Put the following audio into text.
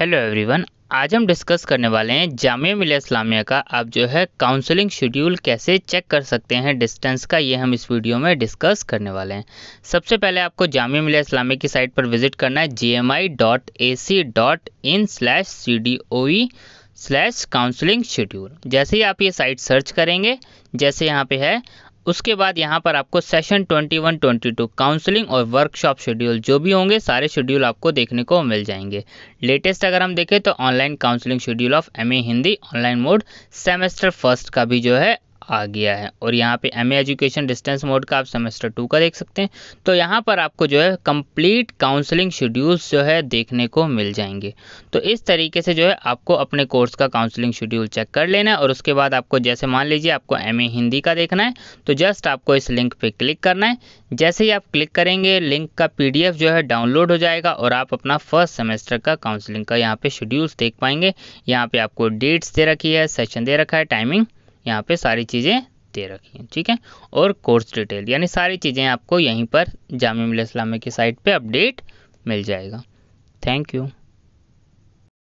hello everyone आज हम discuss करने वाले हैं जामिया मिलिया इस्लामिया का आप जो है काउंसलिंग शेड्यूल कैसे चेक कर सकते हैं डिस्टेंस का ये हम इस वीडियो में डिस्कस करने वाले हैं सबसे पहले आपको जामिया मिलिया इस्लामिया की साइट पर विजिट करना है G M I dot A C dot in slash C D O E slash counselling schedule जैसे ही आप ये साइट सर्च करेंगे जैसे यहाँ पे है उसके बाद यहाँ पर आपको सेशन 21, 22 काउंसलिंग और वर्कशॉप शेड्यूल जो भी होंगे सारे शेड्यूल आपको देखने को मिल जाएंगे लेटेस्ट अगर हम देखें तो online counselling schedule of MA Hindi online mode semester first का भी जो है आ गया है और यहाँ पे एम एजुकेशन डिस्टेंस मोड का आप सेमेस्टर टू का देख सकते हैं तो यहाँ पर आपको जो है कंप्लीट काउंसलिंग शेड्यूल्स जो है देखने को मिल जाएंगे तो इस तरीके से जो है आपको अपने कोर्स का काउंसलिंग शेड्यूल चेक कर लेना है और उसके बाद आपको जैसे मान लीजिए आपको एम हिंदी का देखना है तो जस्ट आपको इस लिंक पर क्लिक करना है जैसे ही आप क्लिक करेंगे लिंक का पी जो है डाउनलोड हो जाएगा और आप अपना फर्स्ट सेमेस्टर का काउंसलिंग का यहाँ पर शेड्यूल्स देख पाएंगे यहाँ पर आपको डेट्स दे रखी है सेशन दे रखा है टाइमिंग यहाँ पे सारी चीज़ें दे रखी हैं ठीक है और कोर्स डिटेल यानी सारी चीज़ें आपको यहीं पर जामिया मिल इस्लामी की साइट पे अपडेट मिल जाएगा थैंक यू